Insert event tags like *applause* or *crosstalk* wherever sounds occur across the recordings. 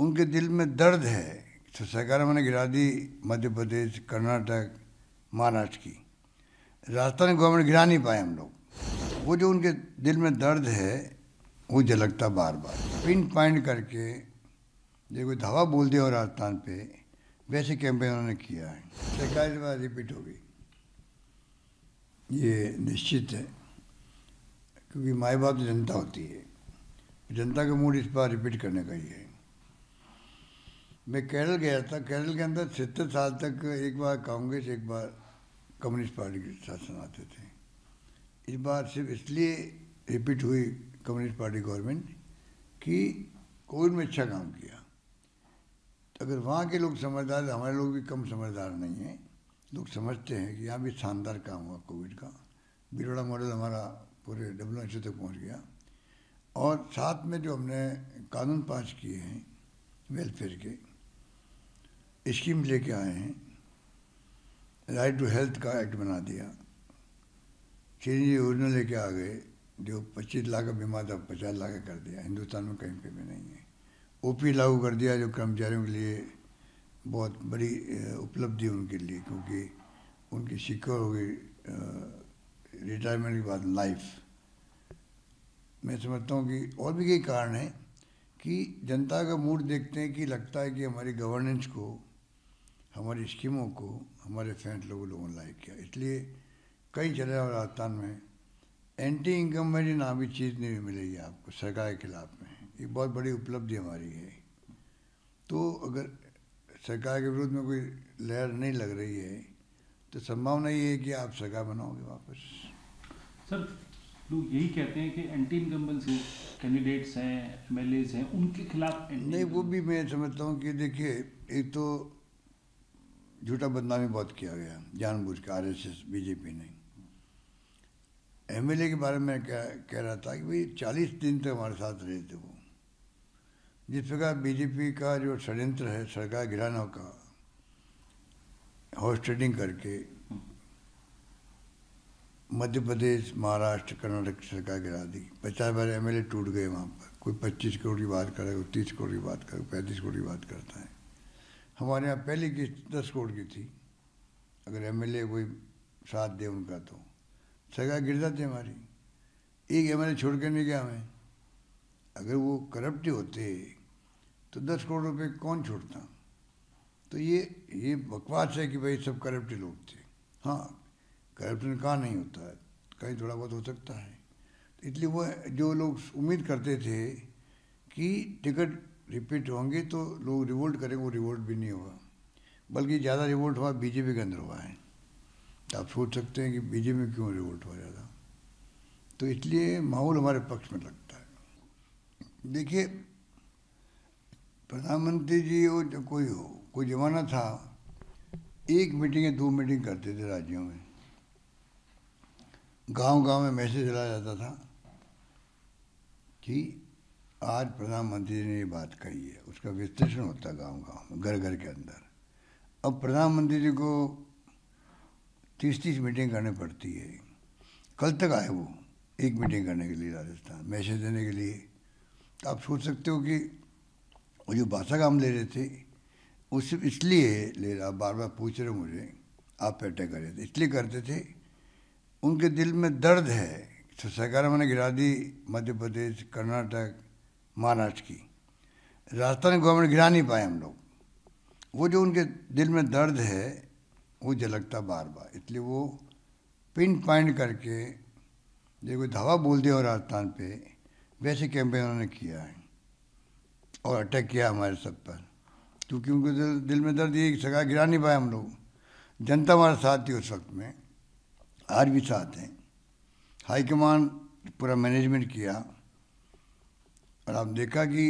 उनके दिल में दर्द है तो सरकार मैंने गिरा दी मध्य प्रदेश कर्नाटक महाराष्ट्र की राजस्थान गवर्नमेंट गिरा नहीं पाए हम लोग वो जो उनके दिल में दर्द है वो झलकता बार बार पिन पॉइंट करके जो कोई धावा बोल दिया हो राजस्थान पे वैसे कैंपेन उन्होंने किया है सरकार इस बार रिपीट होगी ये निश्चित है क्योंकि माए बाप जनता होती है जनता का मूड इस बार रिपीट करने का ही है मैं केरल गया था केरल के अंदर छिहत्तर साल तक एक बार कांग्रेस एक बार कम्युनिस्ट पार्टी के शासन आते थे इस बार सिर्फ इसलिए रिपीट हुई कम्युनिस्ट पार्टी गवर्नमेंट कि कोविड में अच्छा काम किया तो अगर वहाँ के लोग समझदार हमारे लोग भी कम समझदार नहीं हैं लोग समझते हैं कि यहाँ भी शानदार काम हुआ कोविड का बिरोड़ा मॉडल हमारा पूरे डब्ल्यू एच ओ तक पहुँच गया और साथ में जो हमने कानून पास किए हैं वेलफेयर के स्कीम लेके आए हैं राइट टू हेल्थ का एक्ट बना दिया चीनी योजना लेके आ गए जो 25 लाख का बीमा था पचास लाख का कर दिया हिंदुस्तान में कहीं पे भी नहीं है ओपी लागू कर दिया जो कर्मचारियों के लिए बहुत बड़ी उपलब्धि उनके लिए क्योंकि उनकी सिक्योर हो गई रिटायरमेंट के बाद लाइफ मैं समझता हूँ कि और भी कई कारण हैं कि जनता का मूड देखते हैं कि लगता है कि हमारी गवर्नेंस को हमारी स्कीमों को हमारे फैंस लोगों लोगों ने लाइक किया इसलिए कई जगह और राजस्थान में एंटी इनकम नाम की चीज़ नहीं मिलेगी आपको सरकार के खिलाफ में ये बहुत बड़ी उपलब्धि हमारी है तो अगर सरकार के विरुद्ध में कोई लहर नहीं लग रही है तो संभावना ये है कि आप सरकार बनाओगे वापस सर लोग यही कहते हैं कि एंटी से कैंडिडेट्स हैं एम हैं उनके खिलाफ नहीं वो भी मैं समझता हूँ कि देखिए एक तो झूठा बदनामी बहुत किया गया जानबूझ के आर एस एस बीजेपी ने एम के बारे में कह कह रहा था कि भाई चालीस दिन तक हमारे साथ रहे थे वो जिस प्रकार बीजेपी का जो षडयंत्र है सरकार गिराना का हॉर्स ट्रेडिंग करके मध्य प्रदेश महाराष्ट्र कर्नाटक सरकार गिरा दी पचास बार एम टूट गए वहाँ पर कोई पच्चीस करोड़ की बात करेगा कोई तीस करोड़ की बात करेगा पैंतीस करोड़ की बात करता है हमारे यहाँ पहली किस्त दस करोड़ की थी अगर ए कोई साथ दे उनका तो सगा गिर जाती हमारी एक एम एल ए छोड़ के नहीं गया हमें अगर वो करप्ट होते तो दस करोड़ रुपए कौन छोड़ता तो ये ये बकवास है कि भाई सब करप्ट लोग थे हाँ करप्शन कहाँ नहीं होता है कहीं थोड़ा बहुत हो सकता है तो इसलिए वो जो लोग उम्मीद करते थे कि टिकट रिपीट होंगे तो लोग रिवोल्ट करेंगे वो रिवोल्ट भी नहीं होगा बल्कि ज़्यादा रिवोल्ट हुआ बीजेपी के अंदर हुआ है तो आप सोच सकते हैं कि बीजेपी में क्यों रिवोल्ट हुआ ज़्यादा तो इसलिए माहौल हमारे पक्ष में लगता है देखिए प्रधानमंत्री जी हो जो कोई हो कोई जमाना था एक मीटिंग या दो मीटिंग करते थे राज्यों में गांव गांव में मैसेज चलाया जाता था कि आज प्रधानमंत्री जी ने ये बात कही है उसका विश्लेषण होता है गाँव गाँव में घर घर के अंदर अब प्रधानमंत्री जी को तीस तीस मीटिंग करनी पड़ती है कल तक आए वो एक मीटिंग करने के लिए राजस्थान मैसेज देने के लिए तो आप सोच सकते हो कि वो जो भाषा का हम ले रहे थे वो सिर्फ इसलिए ले रहा बार बार पूछ रहे मुझे आप पे अटैक कर रहे थे इसलिए करते थे उनके दिल में दर्द है तो सरकार मैंने गिरा दी मध्य प्रदेश कर्नाटक महाराज की राजस्थान गवर्नमेंट गिरा नहीं पाए हम लोग वो जो उनके दिल में दर्द है वो झलकता बार बार इसलिए वो पिन पॉइंट करके जो कोई धावा बोल दिया राजस्थान पे वैसे कैंपेन उन्होंने किया है और अटैक किया हमारे सब पर क्योंकि उनके दिल, दिल में दर्द ये सगा गिरा नहीं पाए हम लोग जनता हमारे साथ थी उस वक्त में आज भी साथ हैं हाईकमान पूरा मैनेजमेंट किया अब देखा कि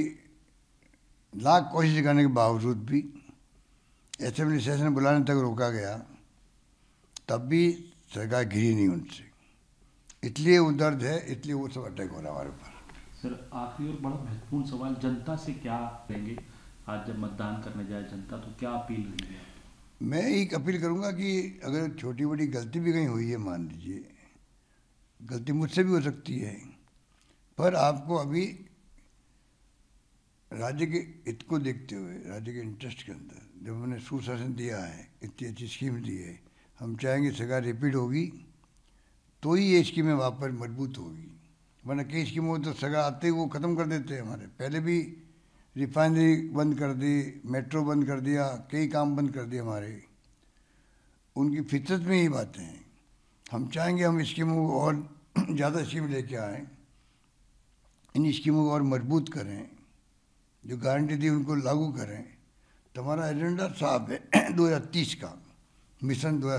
लाख कोशिश करने के बावजूद भी असेंबली सेशन बुलाने तक रोका गया तब भी सरकार घिरी नहीं उनसे इसलिए वो दर्द है इसलिए वो सब अटैक हो रहा हमारे ऊपर सर आखिरी और बड़ा महत्वपूर्ण सवाल जनता से क्या कहेंगे आज जब मतदान करने जाए जनता तो क्या अपील हुई है मैं एक अपील करूंगा कि अगर छोटी बड़ी गलती भी कहीं हुई है मान लीजिए गलती मुझसे भी हो सकती है पर आपको अभी राज्य के हित को देखते हुए राज्य के इंटरेस्ट के अंदर जब हमने सुशासन दिया है इतनी अच्छी स्कीम दी है हम चाहेंगे सरकार रिपीट होगी तो ही ये स्कीमें पर मजबूत होगी वरना कई स्कीमों तो सगा आते ही वो ख़त्म कर देते हैं हमारे पहले भी रिफाइनरी बंद कर दी मेट्रो बंद कर दिया कई काम बंद कर दिए हमारे उनकी फितरत में ही बातें हैं हम चाहेंगे हम स्कीमों को और *clears throat* ज़्यादा स्कीम लेके आएँ इन स्कीमों को और मजबूत करें जो गारंटी दी उनको लागू करें तो हमारा एजेंडा साफ है *clears throat* दो का मिशन दो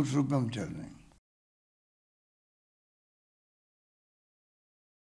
उस रूप में हम चल रहे हैं